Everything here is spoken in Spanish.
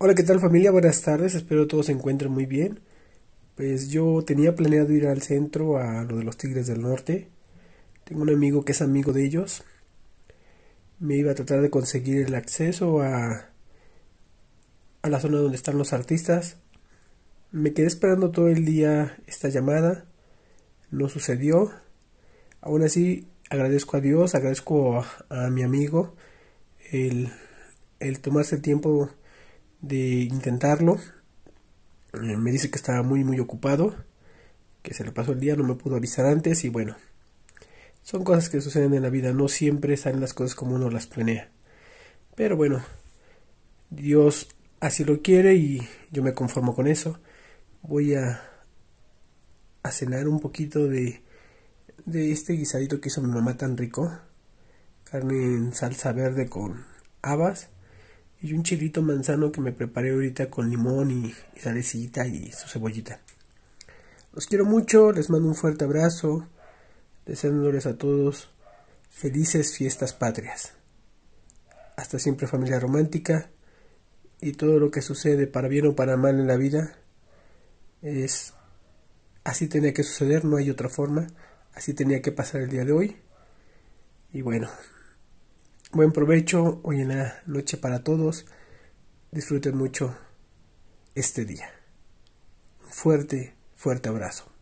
Hola, ¿qué tal familia? Buenas tardes, espero todos se encuentren muy bien. Pues yo tenía planeado ir al centro a lo de los Tigres del Norte. Tengo un amigo que es amigo de ellos. Me iba a tratar de conseguir el acceso a, a la zona donde están los artistas. Me quedé esperando todo el día esta llamada. No sucedió. Aún así, agradezco a Dios, agradezco a, mi amigo el, el tomarse el tiempo de intentarlo. Eh, me dice que estaba muy muy ocupado, que se le pasó el día, no me pudo avisar antes y bueno, son cosas que suceden en la vida, no siempre salen las cosas como uno las planea. Pero bueno, Dios así lo quiere y yo me conformo con eso. Voy a, a cenar un poquito de, de este guisadito que hizo mi mamá tan rico. Carne en salsa verde con habas y un chilito manzano que me preparé ahorita con limón y, y salecita y su cebollita. Los quiero mucho, les mando un fuerte abrazo, deseándoles a todos felices fiestas patrias. Hasta siempre familia romántica y todo lo que sucede para bien o para mal en la vida es así tenía que suceder, no hay otra forma, así tenía que pasar el día de hoy. Y bueno, Buen provecho, hoy en la noche para todos. Disfruten mucho este día. Un fuerte, fuerte abrazo.